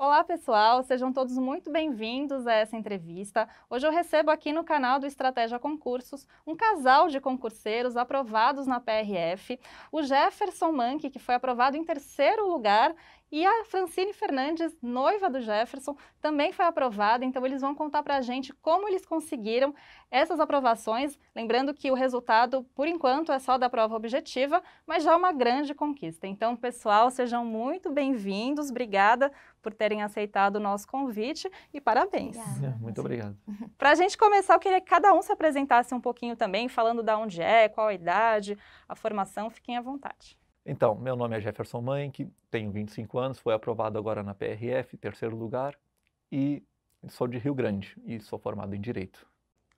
Olá, pessoal, sejam todos muito bem-vindos a essa entrevista. Hoje eu recebo aqui no canal do Estratégia Concursos um casal de concurseiros aprovados na PRF, o Jefferson Manque, que foi aprovado em terceiro lugar, e a Francine Fernandes, noiva do Jefferson, também foi aprovada, então eles vão contar para a gente como eles conseguiram essas aprovações. Lembrando que o resultado, por enquanto, é só da prova objetiva, mas já é uma grande conquista. Então, pessoal, sejam muito bem-vindos, obrigada por terem aceitado o nosso convite e parabéns. Obrigada. É, muito obrigado. Para a gente começar, eu queria que cada um se apresentasse um pouquinho também, falando da onde é, qual a idade, a formação, fiquem à vontade. Então, meu nome é Jefferson que tenho 25 anos, foi aprovado agora na PRF, terceiro lugar, e sou de Rio Grande e sou formado em Direito.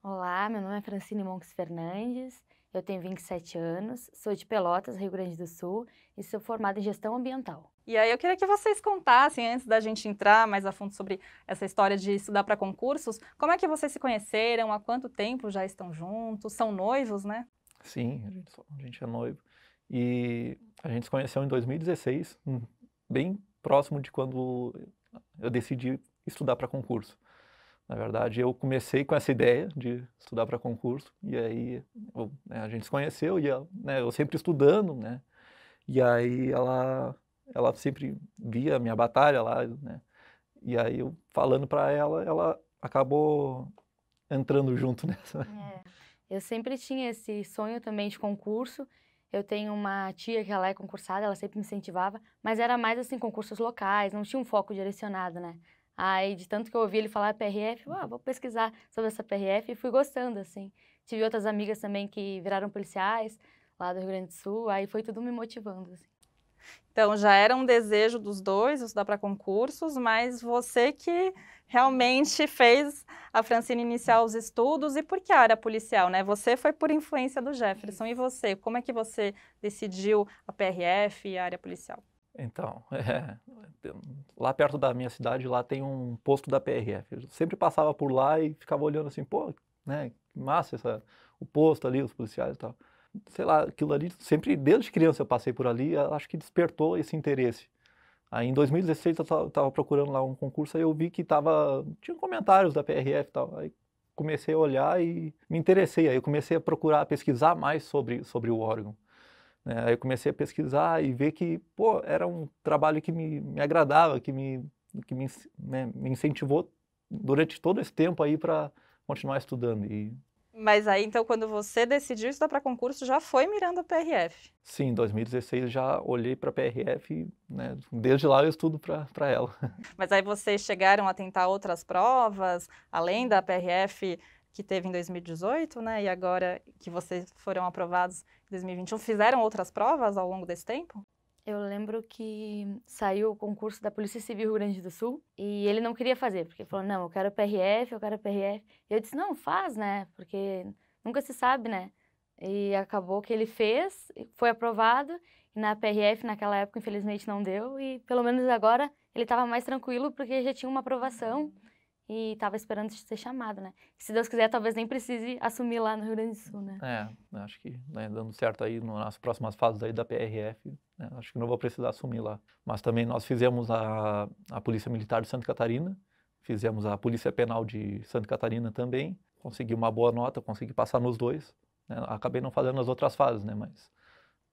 Olá, meu nome é Francine Monks Fernandes, eu tenho 27 anos, sou de Pelotas, Rio Grande do Sul, e sou formada em Gestão Ambiental. E aí eu queria que vocês contassem, antes da gente entrar mais a fundo sobre essa história de estudar para concursos, como é que vocês se conheceram, há quanto tempo já estão juntos, são noivos, né? Sim, a gente, a gente é noivo. E a gente se conheceu em 2016, hum, bem próximo de quando eu decidi estudar para concurso. Na verdade, eu comecei com essa ideia de estudar para concurso, e aí eu, né, a gente se conheceu, e eu, né, eu sempre estudando, né? E aí ela ela sempre via a minha batalha lá, né? E aí eu falando para ela, ela acabou entrando junto nessa. É. Eu sempre tinha esse sonho também de concurso. Eu tenho uma tia que ela é concursada, ela sempre me incentivava, mas era mais assim concursos locais, não tinha um foco direcionado, né? Aí, de tanto que eu ouvi ele falar PRF, ah, vou pesquisar sobre essa PRF e fui gostando, assim. Tive outras amigas também que viraram policiais lá do Rio Grande do Sul, aí foi tudo me motivando, assim. Então já era um desejo dos dois dá para concursos, mas você que realmente fez a Francine iniciar os estudos e por que a área policial, né? Você foi por influência do Jefferson e você, como é que você decidiu a PRF e a área policial? Então, é, lá perto da minha cidade, lá tem um posto da PRF. Eu sempre passava por lá e ficava olhando assim, pô, né, que massa essa, o posto ali, os policiais e tal sei lá, aquilo ali, sempre, desde criança eu passei por ali, acho que despertou esse interesse. Aí em 2016 eu estava procurando lá um concurso, aí eu vi que tava, tinha comentários da PRF e tal, aí comecei a olhar e me interessei, aí eu comecei a procurar, a pesquisar mais sobre, sobre o órgão. É, aí eu comecei a pesquisar e ver que, pô, era um trabalho que me, me agradava, que me, que me, né, me incentivou durante todo esse tempo aí para continuar estudando. E mas aí, então, quando você decidiu estudar para concurso, já foi mirando a PRF? Sim, em 2016 já olhei para a PRF, né? desde lá eu estudo para ela. Mas aí vocês chegaram a tentar outras provas, além da PRF que teve em 2018, né? E agora que vocês foram aprovados em 2021, fizeram outras provas ao longo desse tempo? eu lembro que saiu o concurso da Polícia Civil Rio Grande do Sul e ele não queria fazer, porque falou: não, eu quero PRF, eu quero PRF. E eu disse: não, faz, né? Porque nunca se sabe, né? E acabou que ele fez, foi aprovado, e na PRF naquela época, infelizmente, não deu, e pelo menos agora ele estava mais tranquilo porque já tinha uma aprovação. Uhum e estava esperando ser chamado, né? Se Deus quiser, talvez nem precise assumir lá no Rio Grande do Sul, né? É, acho que né, dando certo aí nas próximas fases aí da PRF, né, acho que não vou precisar assumir lá. Mas também nós fizemos a, a Polícia Militar de Santa Catarina, fizemos a Polícia Penal de Santa Catarina também, consegui uma boa nota, consegui passar nos dois. Né? Acabei não fazendo as outras fases, né? Mas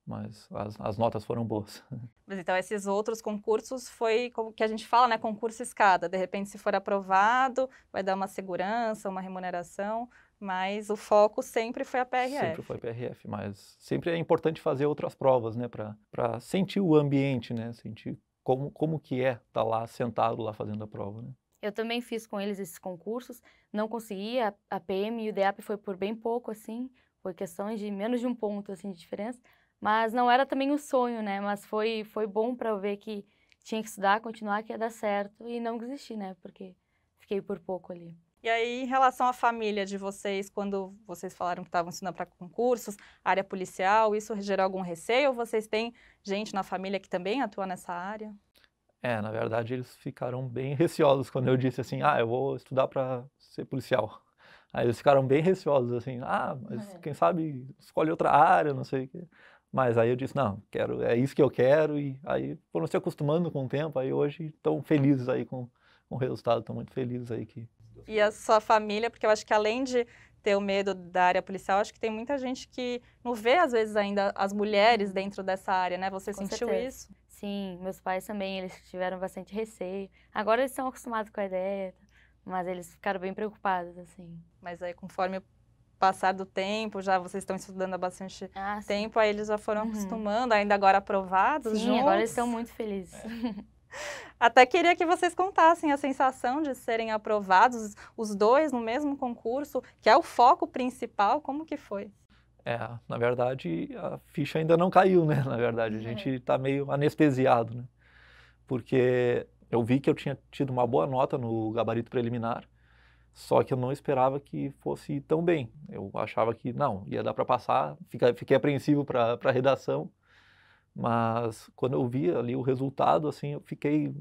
mas as, as, notas foram boas. Mas então esses outros concursos foi como que a gente fala, né, concurso escada. De repente, se for aprovado, vai dar uma segurança, uma remuneração, mas o foco sempre foi a PRF. Sempre foi a PRF, mas sempre é importante fazer outras provas, né, para sentir o ambiente, né, sentir como, como que é estar tá lá sentado lá fazendo a prova, né. Eu também fiz com eles esses concursos, não consegui, a, a PM e o DEAP foi por bem pouco, assim, foi questão de menos de um ponto, assim, de diferença, mas não era também o sonho, né? Mas foi, foi bom para eu ver que tinha que estudar, continuar, que ia dar certo e não desistir, né? Porque fiquei por pouco ali. E aí, em relação à família de vocês, quando vocês falaram que estavam ensinando para concursos, área policial, isso gerou algum receio? Ou vocês têm gente na família que também atua nessa área? É, na verdade, eles ficaram bem receosos quando eu disse assim, ah, eu vou estudar para ser policial. Aí eles ficaram bem receosos, assim, ah, mas é. quem sabe escolhe outra área, não sei o quê. Mas aí eu disse, não, quero, é isso que eu quero. E aí foram se acostumando com o tempo, aí hoje estão felizes aí com, com o resultado, estão muito felizes aí que... E a sua família, porque eu acho que além de ter o medo da área policial, acho que tem muita gente que não vê, às vezes, ainda as mulheres dentro dessa área, né? Você com sentiu certeza. isso? Sim, meus pais também, eles tiveram bastante receio. Agora eles estão acostumados com a ideia, mas eles ficaram bem preocupados, assim. Mas aí, conforme passar do tempo, já vocês estão estudando há bastante ah, tempo, aí eles já foram uhum. acostumando, ainda agora aprovados sim, juntos. agora eles estão muito felizes. É. Até queria que vocês contassem a sensação de serem aprovados os dois no mesmo concurso, que é o foco principal, como que foi? É, na verdade, a ficha ainda não caiu, né? Na verdade, a gente está é. Tá meio anestesiado, né? Porque eu vi que eu tinha tido uma boa nota no gabarito preliminar, só que eu não esperava que fosse tão bem. Eu achava que não, ia dar para passar, fiquei, fiquei apreensivo para a redação. Mas quando eu vi ali o resultado, assim, eu fiquei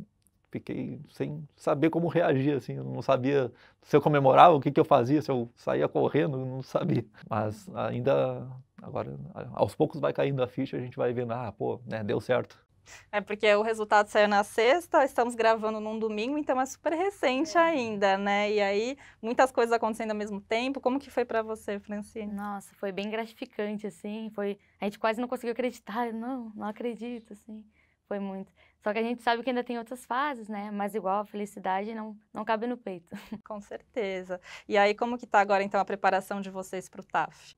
fiquei sem saber como reagir, assim, eu não sabia se eu comemorava, o que, que eu fazia, se eu saía correndo, não sabia. Mas ainda, agora, aos poucos vai caindo a ficha, a gente vai vendo, ah, pô, né, deu certo. É porque o resultado saiu na sexta, estamos gravando num domingo, então é super recente é. ainda, né? E aí, muitas coisas acontecendo ao mesmo tempo. Como que foi para você, Francine? Nossa, foi bem gratificante, assim. Foi... A gente quase não conseguiu acreditar. Não, não acredito, assim. Foi muito. Só que a gente sabe que ainda tem outras fases, né? Mas igual a felicidade não, não cabe no peito. Com certeza. E aí, como que tá agora, então, a preparação de vocês para o TAF?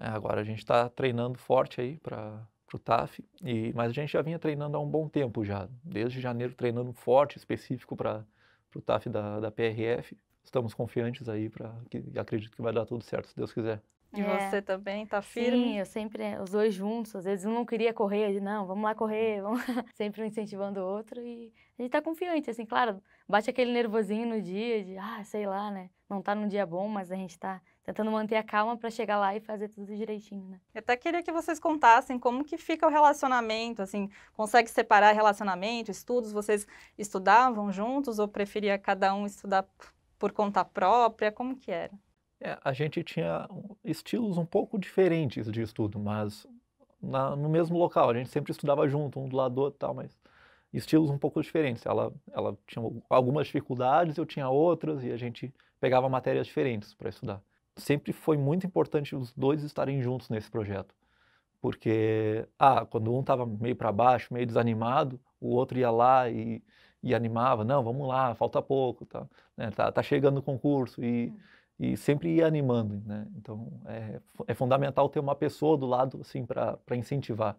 É, agora a gente está treinando forte aí para para o TAF, e, mas a gente já vinha treinando há um bom tempo já, desde janeiro treinando forte, específico para o TAF da, da PRF. Estamos confiantes aí, para que acredito que vai dar tudo certo, se Deus quiser. E é. você também tá firme? Sim, eu sempre, os dois juntos, às vezes um não queria correr, ele, não, vamos lá correr, hum. vamos sempre um incentivando o outro e a gente tá confiante, assim, claro, bate aquele nervosinho no dia de, ah, sei lá, né, não está num dia bom, mas a gente está tentando manter a calma para chegar lá e fazer tudo direitinho, né? Eu até queria que vocês contassem como que fica o relacionamento, assim, consegue separar relacionamento, estudos, vocês estudavam juntos ou preferia cada um estudar por conta própria, como que era? É, a gente tinha estilos um pouco diferentes de estudo, mas na, no mesmo local, a gente sempre estudava junto, um do lado do outro tal, mas estilos um pouco diferentes. Ela, ela tinha algumas dificuldades, eu tinha outras, e a gente pegava matérias diferentes para estudar. Sempre foi muito importante os dois estarem juntos nesse projeto. Porque, ah, quando um estava meio para baixo, meio desanimado, o outro ia lá e, e animava, não, vamos lá, falta pouco, tá, né, tá, tá chegando o concurso, e, hum. e sempre ia animando, né? Então, é, é fundamental ter uma pessoa do lado, assim, para incentivar.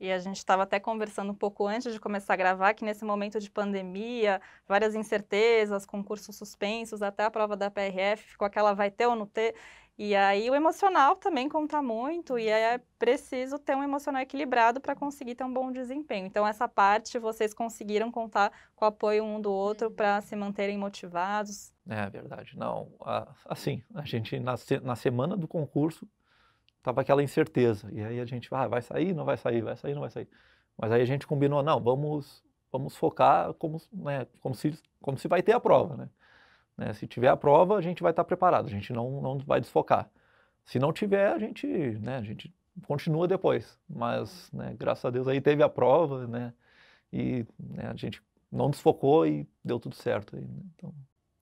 E a gente estava até conversando um pouco antes de começar a gravar que nesse momento de pandemia, várias incertezas, concursos suspensos, até a prova da PRF, ficou aquela vai ter ou não ter. E aí o emocional também conta muito e é preciso ter um emocional equilibrado para conseguir ter um bom desempenho. Então essa parte vocês conseguiram contar com o apoio um do outro uhum. para se manterem motivados. É verdade. Não, assim, a gente na, na semana do concurso tava aquela incerteza. E aí a gente ah, vai sair, não vai sair, vai sair, não vai sair. Mas aí a gente combinou, não, vamos vamos focar como, né, como, se, como se vai ter a prova, né? né? Se tiver a prova, a gente vai estar preparado, a gente não, não vai desfocar. Se não tiver, a gente, né, a gente continua depois. Mas, né, graças a Deus, aí teve a prova, né? E né, a gente não desfocou e deu tudo certo. Aí, né? então...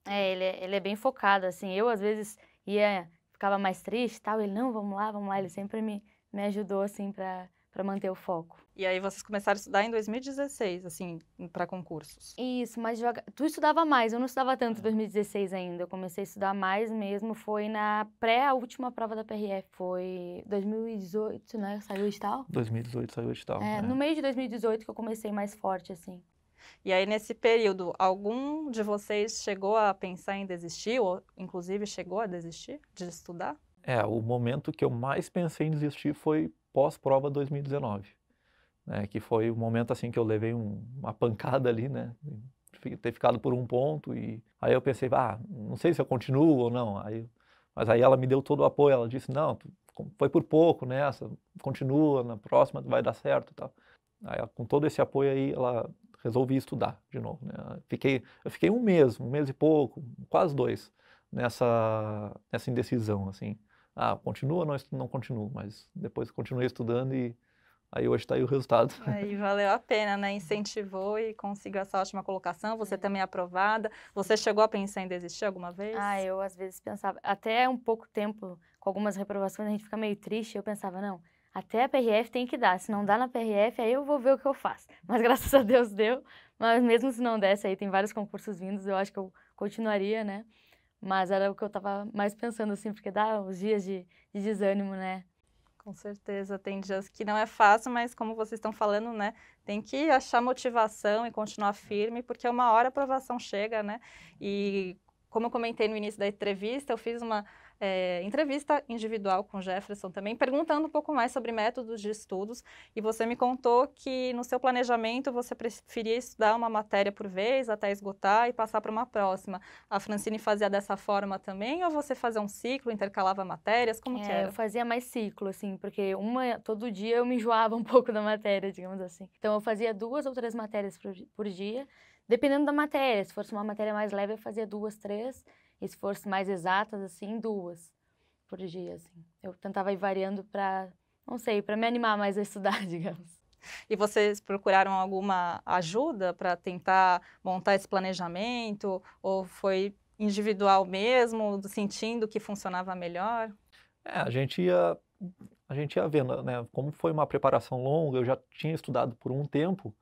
É, ele, é, ele é bem focado, assim. Eu, às vezes, ia ficava mais triste e tal, ele, não, vamos lá, vamos lá, ele sempre me, me ajudou, assim, para para manter o foco. E aí vocês começaram a estudar em 2016, assim, para concursos. Isso, mas joga... tu estudava mais, eu não estudava tanto é. em 2016 ainda. Eu comecei a estudar mais mesmo, foi na pré a última prova da PRF, foi 2018, né, saiu o edital? 2018 saiu o edital. É, né? no meio de 2018 que eu comecei mais forte assim. E aí, nesse período, algum de vocês chegou a pensar em desistir, ou inclusive chegou a desistir de estudar? É, o momento que eu mais pensei em desistir foi pós-prova 2019, né, que foi o momento assim que eu levei um, uma pancada ali, né, ter ficado por um ponto e aí eu pensei, ah, não sei se eu continuo ou não, aí, mas aí ela me deu todo o apoio, ela disse, não, tu, foi por pouco nessa, continua, na próxima vai dar certo e tal. Aí, com todo esse apoio aí, ela resolvi estudar de novo. Né? Fiquei, eu fiquei um mês, um mês e pouco, quase dois, nessa, nessa indecisão, assim. Ah, continua, não, não continuo, mas depois continuei estudando e aí hoje está aí o resultado. Aí valeu a pena, né? Incentivou e conseguiu essa ótima colocação, você também é aprovada. Você chegou a pensar em desistir alguma vez? Ah, eu às vezes pensava, até um pouco tempo, com algumas reprovações a gente fica meio triste, eu pensava, não, até a PRF tem que dar. Se não dá na PRF, aí eu vou ver o que eu faço. Mas graças a Deus deu. Mas mesmo se não desse, aí tem vários concursos vindos, eu acho que eu continuaria, né? Mas era o que eu estava mais pensando, assim, porque dá os dias de, de desânimo, né? Com certeza, tem dias que não é fácil, mas como vocês estão falando, né, tem que achar motivação e continuar firme, porque uma hora a aprovação chega, né? E como eu comentei no início da entrevista, eu fiz uma é, entrevista individual com Jefferson também, perguntando um pouco mais sobre métodos de estudos. E você me contou que no seu planejamento você preferia estudar uma matéria por vez até esgotar e passar para uma próxima. A Francine fazia dessa forma também, ou você fazia um ciclo, intercalava matérias? Como é, que era? Eu fazia mais ciclo, assim, porque uma todo dia eu me enjoava um pouco da matéria, digamos assim. Então eu fazia duas ou três matérias por, por dia Dependendo da matéria, se fosse uma matéria mais leve, eu fazia duas, três. E se fosse mais exatas, assim, duas por dia, assim. Eu tentava ir variando para, não sei, para me animar mais a estudar, digamos. E vocês procuraram alguma ajuda para tentar montar esse planejamento? Ou foi individual mesmo, sentindo que funcionava melhor? É, a gente ia, a gente ia vendo, né? Como foi uma preparação longa, eu já tinha estudado por um tempo,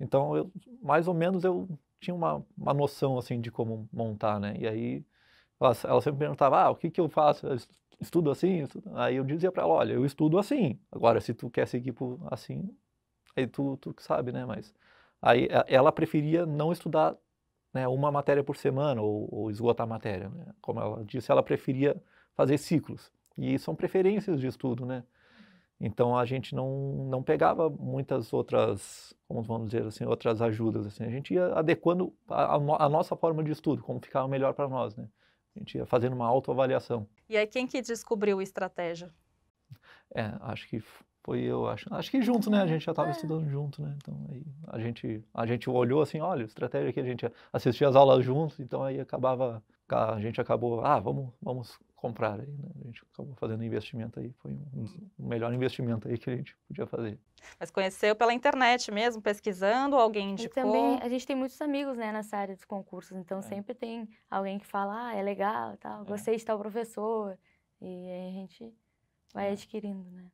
então, eu, mais ou menos eu tinha uma, uma noção assim de como montar, né? E aí ela, ela sempre perguntava: "Ah, o que que eu faço? Eu estudo assim?" Aí eu dizia para ela: "Olha, eu estudo assim. Agora se tu quer seguir por assim, aí tu tu sabe, né? Mas aí ela preferia não estudar, né, uma matéria por semana ou, ou esgotar a matéria, né? Como ela disse, ela preferia fazer ciclos. E são preferências de estudo, né? Então a gente não, não pegava muitas outras, como vamos dizer assim, outras ajudas. Assim. A gente ia adequando a, a nossa forma de estudo, como ficava melhor para nós. Né? A gente ia fazendo uma autoavaliação. E aí quem que descobriu a estratégia? É, acho que foi eu, acho. Acho que junto, né? A gente já estava é. estudando junto, né? Então aí a gente, a gente olhou assim, olha, estratégia que a gente assistia as aulas juntos, então aí acabava, a gente acabou, ah, vamos, vamos comprar aí, né? A gente acabou fazendo investimento aí, foi um, um melhor investimento aí que a gente podia fazer. Mas conheceu pela internet mesmo, pesquisando, alguém indicou? E também, a gente tem muitos amigos, né, nessa área dos concursos, então é. sempre tem alguém que fala, ah, é legal, tal, é. gostei de tal professor, e aí a gente vai é. adquirindo, né?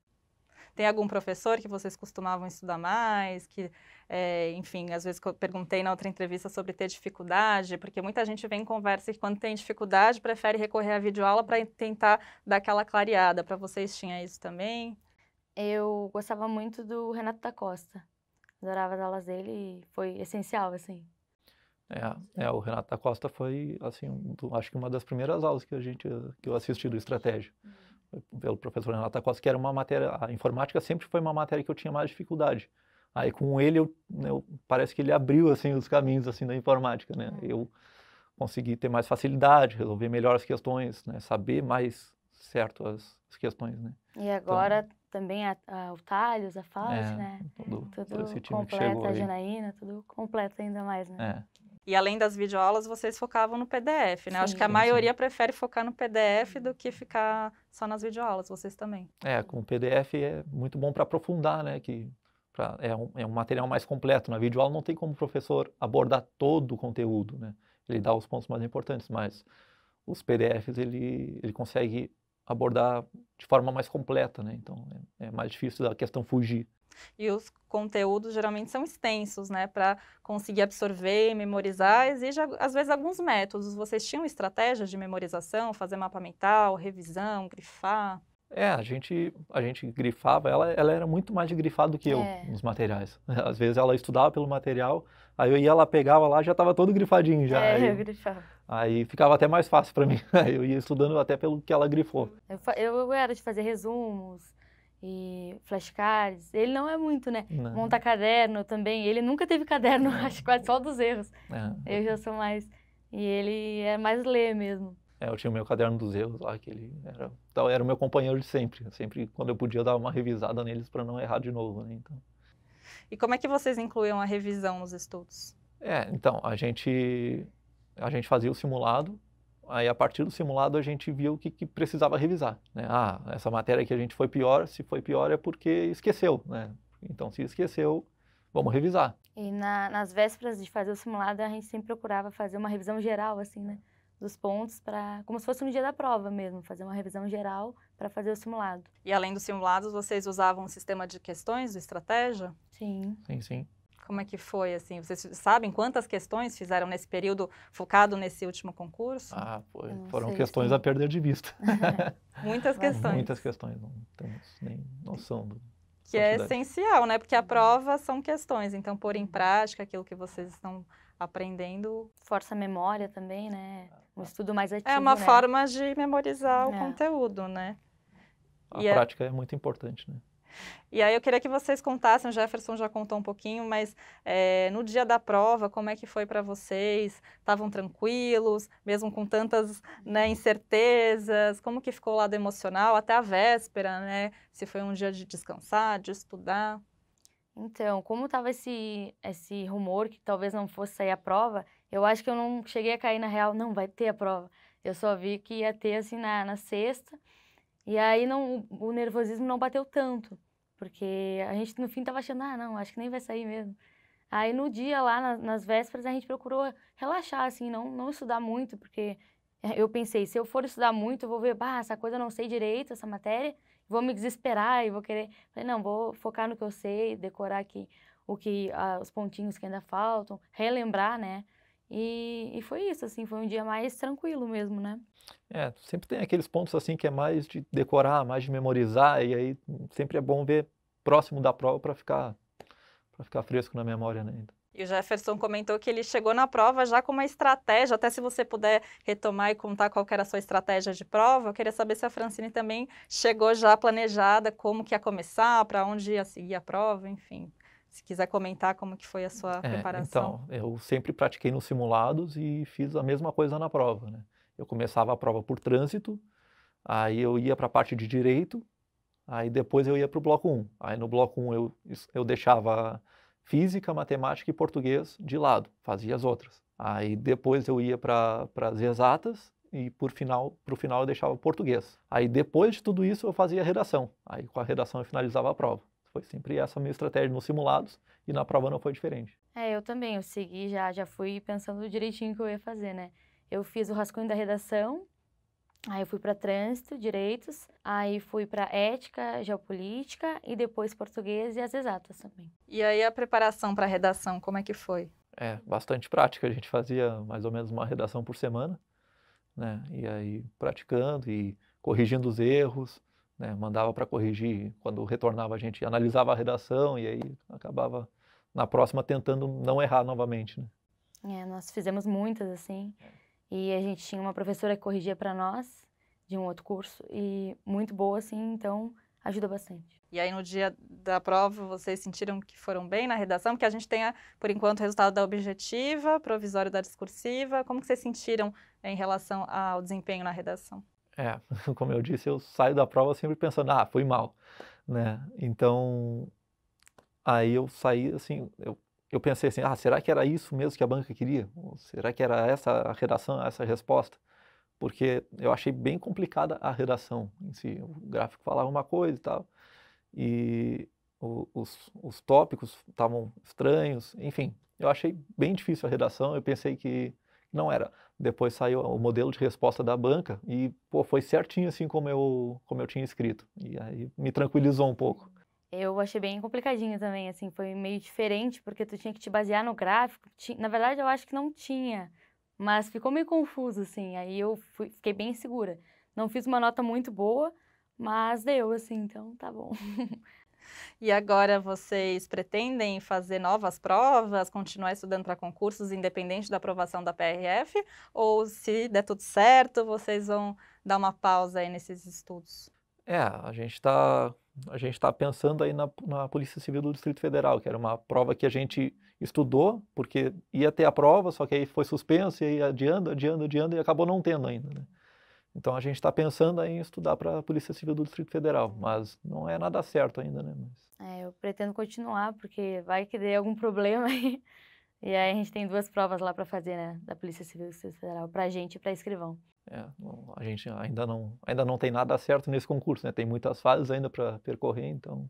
Tem algum professor que vocês costumavam estudar mais? Que, é, enfim, às vezes eu perguntei na outra entrevista sobre ter dificuldade, porque muita gente vem em conversa e quando tem dificuldade prefere recorrer à videoaula para tentar dar aquela clareada. Para vocês tinha isso também? Eu gostava muito do Renato da Costa. Adorava as aulas dele e foi essencial, assim. É, é, o Renato da Costa foi, assim, um, acho que uma das primeiras aulas que a gente, que eu assisti do Estratégia. Uhum pelo professor Renato Costa, que era uma matéria, a informática sempre foi uma matéria que eu tinha mais dificuldade. Aí com ele eu, eu parece que ele abriu assim os caminhos assim da informática, né? É. Eu consegui ter mais facilidade, resolver melhor as questões, né? Saber mais certo as, as questões, né? E então agora então, também a, a, o Thales, a Fábio, é, né? Tudo, tudo, tudo completo, a Janaína, tudo completa ainda mais, né? É. E além das videoaulas, vocês focavam no PDF, né? Sim, Acho que a sim. maioria prefere focar no PDF do que ficar só nas videoaulas, vocês também. É, com o PDF é muito bom para aprofundar, né? Que pra, é, um, é um material mais completo. Na videoaula não tem como o professor abordar todo o conteúdo, né? Ele dá os pontos mais importantes, mas os PDFs ele, ele consegue abordar de forma mais completa, né? Então é, é mais difícil da questão fugir. E os conteúdos geralmente são extensos, né, para conseguir absorver, memorizar, exige às vezes alguns métodos. Vocês tinham estratégias de memorização, fazer mapa mental, revisão, grifar? É, a gente, a gente grifava, ela, ela era muito mais de grifar do que eu é. nos materiais. Às vezes ela estudava pelo material, aí eu ia lá, pegava lá, já estava todo grifadinho já. É, aí, eu grifava. Aí ficava até mais fácil para mim. Aí eu ia estudando até pelo que ela grifou. eu, eu era de fazer resumos, e flashcards. Ele não é muito, né? Não. Monta caderno também. Ele nunca teve caderno, não. acho quase só dos erros. É. Eu é. já sou mais. E ele é mais ler mesmo. É, eu tinha o meu caderno dos erros lá, que ele era, era o meu companheiro de sempre. Sempre, quando eu podia, eu dava uma revisada neles para não errar de novo, né? Então. E como é que vocês incluíam a revisão nos estudos? É, então, a gente, a gente fazia o simulado Aí, a partir do simulado, a gente viu o que, que, precisava revisar. Né? Ah, essa matéria que a gente foi pior, se foi pior é porque esqueceu, né? Então, se esqueceu, vamos revisar. E na, nas vésperas de fazer o simulado, a gente sempre procurava fazer uma revisão geral, assim, né? Dos pontos, para como se fosse no dia da prova mesmo, fazer uma revisão geral para fazer o simulado. E além dos simulados, vocês usavam o um sistema de questões do Estratégia? Sim. Sim, sim. Como é que foi, assim? Vocês sabem quantas questões fizeram nesse período focado nesse último concurso? Ah, foi, foram sei, questões como... a perder de vista. Muitas questões. Muitas questões, não temos nem noção do... Que é essencial, né? Porque a prova são questões, então pôr em prática aquilo que vocês estão aprendendo. Força a memória também, né? Ah, um tá. estudo mais ativo. É uma né? forma de memorizar é. o conteúdo, né? A e é prática é... é muito importante, né? E aí eu queria que vocês contassem, o Jefferson já contou um pouquinho, mas é, no dia da prova, como é que foi para vocês? Estavam tranquilos, mesmo com tantas né, incertezas? Como que ficou o lado emocional até a véspera, né? Se foi um dia de descansar, de estudar? Então, como estava esse, esse rumor que talvez não fosse sair a prova, eu acho que eu não cheguei a cair na real, não, vai ter a prova. Eu só vi que ia ter, assim, na, na sexta, e aí não, o nervosismo não bateu tanto, porque a gente no fim estava achando, ah, não, acho que nem vai sair mesmo. Aí no dia lá, nas, nas vésperas, a gente procurou relaxar, assim, não, não estudar muito, porque é, eu pensei, se eu for estudar muito, eu vou ver, bah, essa coisa eu não sei direito, essa matéria, vou me desesperar e vou querer. Falei, não, vou focar no que eu sei, decorar aqui o que ah, os pontinhos que ainda faltam, relembrar, né? E, e, foi isso, assim, foi um dia mais tranquilo mesmo, né? É, sempre tem aqueles pontos assim que é mais de decorar, mais de memorizar, e aí sempre é bom ver próximo da prova para ficar para ficar fresco na memória né, ainda. E o Jefferson comentou que ele chegou na prova já com uma estratégia, até se você puder retomar e contar qual era a sua estratégia de prova, eu queria saber se a Francine também chegou já planejada, como que ia começar, para onde ia seguir a prova, enfim. Se quiser comentar como que foi a sua é, preparação. Então, eu sempre pratiquei nos simulados e fiz a mesma coisa na prova. Né? Eu começava a prova por trânsito, aí eu ia para a parte de direito, aí depois eu ia para o bloco 1. Aí no bloco 1 eu, eu deixava física, matemática e português de lado, fazia as outras. Aí depois eu ia para as exatas e por final, para o final eu deixava português. Aí depois de tudo isso eu fazia redação. Aí com a redação eu finalizava a prova. Foi sempre essa a minha estratégia nos simulados e na prova não foi diferente. É, eu também, eu segui já, já fui pensando direitinho o que eu ia fazer, né? Eu fiz o rascunho da redação, aí eu fui para trânsito, direitos, aí fui para ética, geopolítica e depois português e as exatas também. E aí a preparação para a redação, como é que foi? É, bastante prática, a gente fazia mais ou menos uma redação por semana, né? E aí praticando e corrigindo os erros, né, mandava para corrigir, quando retornava a gente analisava a redação e aí acabava na próxima tentando não errar novamente. Né? É, nós fizemos muitas assim é. e a gente tinha uma professora que corrigia para nós de um outro curso e muito boa assim, então ajuda bastante. E aí no dia da prova vocês sentiram que foram bem na redação, porque a gente tem por enquanto o resultado da objetiva, provisório da discursiva. Como que vocês sentiram em relação ao desempenho na redação? É, como eu disse, eu saio da prova sempre pensando, ah, fui mal, né? Então, aí eu saí, assim, eu, eu pensei assim, ah, será que era isso mesmo que a banca queria? Ou será que era essa a redação, essa a resposta? Porque eu achei bem complicada a redação em si. O gráfico falava uma coisa e tal, e o, os, os tópicos estavam estranhos, enfim. Eu achei bem difícil a redação, eu pensei que não era. Depois saiu o modelo de resposta da banca e pô, foi certinho assim como eu, como eu tinha escrito. E aí me tranquilizou um pouco. Eu achei bem complicadinho também, assim, foi meio diferente, porque tu tinha que te basear no gráfico. Na verdade, eu acho que não tinha, mas ficou meio confuso, assim. Aí eu fui, fiquei bem segura. Não fiz uma nota muito boa, mas deu, assim, então tá bom. E agora vocês pretendem fazer novas provas, continuar estudando para concursos, independente da aprovação da PRF? Ou se der tudo certo, vocês vão dar uma pausa aí nesses estudos? É, a gente está a gente está pensando aí na, na, Polícia Civil do Distrito Federal, que era uma prova que a gente estudou, porque ia ter a prova, só que aí foi suspenso, e aí adiando, adiando, adiando, e acabou não tendo ainda. Né? Então a gente está pensando em estudar para a Polícia Civil do Distrito Federal, mas não é nada certo ainda, né? Mas... É, eu pretendo continuar, porque vai que dê algum problema aí. E aí a gente tem duas provas lá para fazer, né? Da Polícia Civil do Distrito Federal, para a gente e para escrivão. É, a gente ainda não, ainda não tem nada certo nesse concurso, né? Tem muitas fases ainda para percorrer, então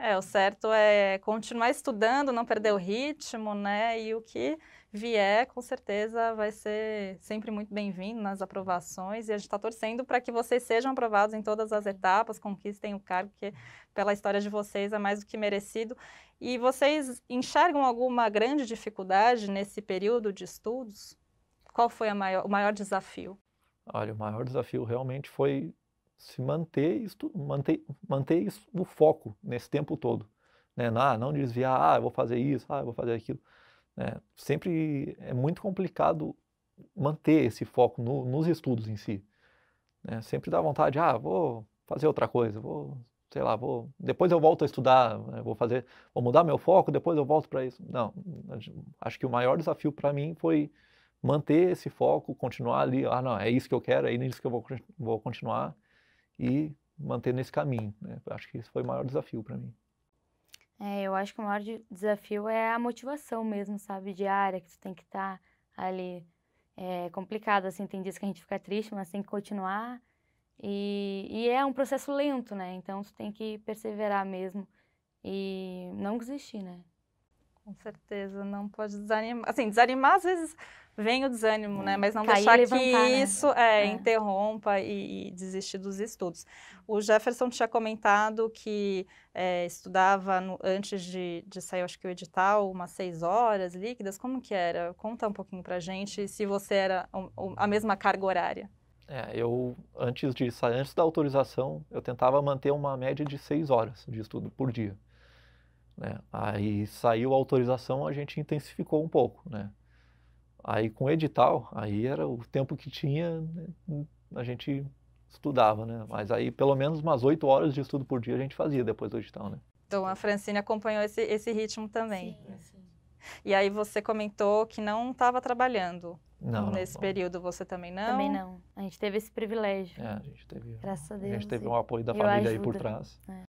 é, o certo é continuar estudando, não perder o ritmo, né? E o que vier, com certeza, vai ser sempre muito bem-vindo nas aprovações. E a gente está torcendo para que vocês sejam aprovados em todas as etapas, conquistem o cargo, que pela história de vocês é mais do que merecido. E vocês enxergam alguma grande dificuldade nesse período de estudos? Qual foi maior, o maior desafio? Olha, o maior desafio realmente foi se manter, isso, manter, manter isso, o foco nesse tempo todo. Né? não desviar, ah, eu vou fazer isso, ah, eu vou fazer aquilo. Né? sempre é muito complicado manter esse foco no, nos estudos em si. Né? sempre dá vontade, ah, vou fazer outra coisa, vou, sei lá, vou, depois eu volto a estudar, né? vou fazer, vou mudar meu foco, depois eu volto para isso. Não, acho que o maior desafio para mim foi manter esse foco, continuar ali, ah, não, é isso que eu quero, é nisso que eu vou, vou continuar e manter nesse caminho. Né? Acho que esse foi o maior desafio para mim. É, eu acho que o maior desafio é a motivação mesmo, sabe? Diária, que tu tem que estar tá ali. É complicado, assim, tem dias que a gente fica triste, mas tem que continuar. E, e é um processo lento, né? Então, tu tem que perseverar mesmo e não desistir, né? Com certeza, não pode desanimar. Assim, desanimar às vezes vem o desânimo, né? Hum, Mas não Cair, deixar levantar, que né? isso é, é. interrompa e, e, desistir dos estudos. O Jefferson tinha comentado que é, estudava no, antes de, de sair, acho que o edital, umas seis horas líquidas. Como que era? Conta um pouquinho para gente se você era a mesma carga horária. É, eu antes de antes da autorização, eu tentava manter uma média de seis horas de estudo por dia. Né? Aí saiu a autorização, a gente intensificou um pouco. Né? Aí com edital, aí era o tempo que tinha, né? a gente estudava, né? Mas aí pelo menos umas oito horas de estudo por dia a gente fazia depois do edital, né? Então a Francine acompanhou esse, esse ritmo também. Sim, sim. E aí você comentou que não estava trabalhando. Não, Nesse não, período você também não? Também não. A gente teve esse privilégio. É, a gente teve. Graças a Deus. A gente teve um apoio da família aí por trás. É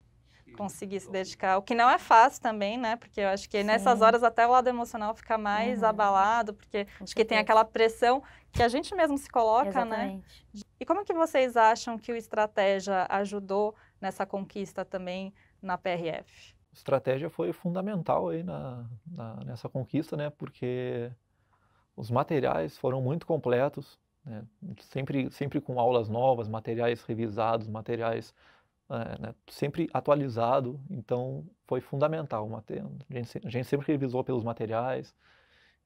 conseguir se então, dedicar, o que não é fácil também, né? Porque eu acho que Sim. nessas horas até o lado emocional fica mais uhum. abalado, porque Com acho certeza. que tem aquela pressão que a gente mesmo se coloca, né? Exatamente. né? E como que vocês acham que o estratégia ajudou nessa conquista também na PRF? Estratégia foi fundamental aí na, na nessa conquista, né? Porque os materiais foram muito completos, né? sempre, sempre com aulas novas, materiais revisados, materiais é, né, sempre atualizado, então foi fundamental. A gente, a gente sempre revisou pelos materiais,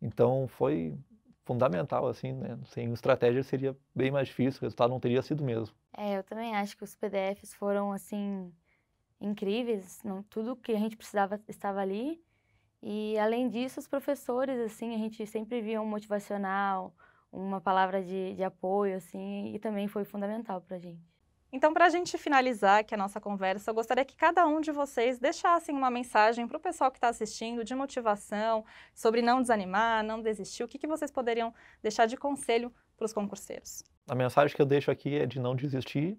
então foi fundamental, assim, né? Sem estratégia seria bem mais difícil, o resultado não teria sido o mesmo. É, eu também acho que os PDFs foram, assim, incríveis, não, tudo que a gente precisava estava ali. E, além disso, os professores, assim, a gente sempre via um motivacional, uma palavra de, de apoio, assim, e também foi fundamental para a gente. Então, para a gente finalizar aqui a nossa conversa, eu gostaria que cada um de vocês deixassem uma mensagem para o pessoal que está assistindo de motivação, sobre não desanimar, não desistir. O que, que vocês poderiam deixar de conselho para os concurseiros? A mensagem que eu deixo aqui é de não desistir,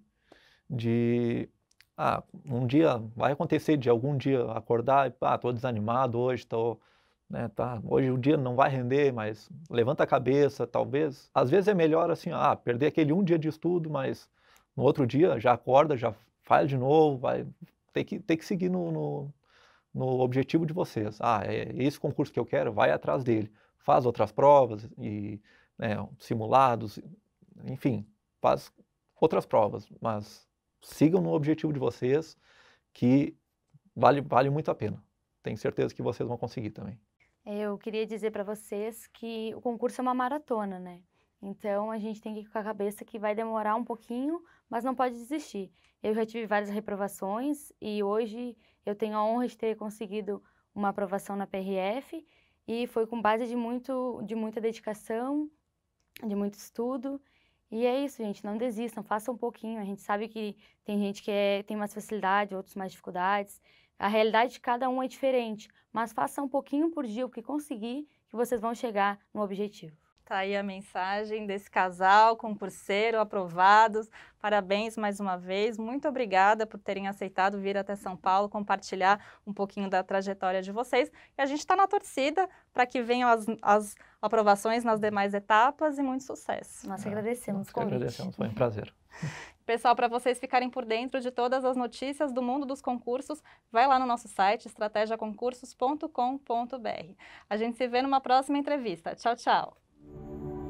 de ah, um dia vai acontecer de algum dia acordar e ah, estou desanimado hoje, estou. né, tá, hoje o dia não vai render, mas levanta a cabeça, talvez. Às vezes é melhor assim, ah, perder aquele um dia de estudo, mas no outro dia já acorda, já faz de novo, vai tem que ter que seguir no, no, no objetivo de vocês. Ah, é esse concurso que eu quero, vai atrás dele. Faz outras provas e né, simulados, enfim, faz outras provas, mas sigam no objetivo de vocês que vale vale muito a pena. Tenho certeza que vocês vão conseguir também. É, eu queria dizer para vocês que o concurso é uma maratona, né? Então a gente tem que ir com a cabeça que vai demorar um pouquinho, mas não pode desistir. Eu já tive várias reprovações e hoje eu tenho a honra de ter conseguido uma aprovação na PRF e foi com base de muito de muita dedicação, de muito estudo. E é isso, gente, não desistam, façam um pouquinho. A gente sabe que tem gente que é, tem mais facilidade, outros mais dificuldades. A realidade de cada um é diferente, mas façam um pouquinho por dia o que conseguir que vocês vão chegar no objetivo. Tá aí a mensagem desse casal concurseiro, aprovados. Parabéns mais uma vez. Muito obrigada por terem aceitado vir até São Paulo compartilhar um pouquinho da trajetória de vocês. E a gente está na torcida para que venham as, as, aprovações nas demais etapas e muito sucesso. Nós é, agradecemos. Nós agradecemos, foi um prazer. Pessoal, para vocês ficarem por dentro de todas as notícias do mundo dos concursos, vai lá no nosso site estratégiaconcursos.com.br. A gente se vê numa próxima entrevista. Tchau, tchau. Thank you.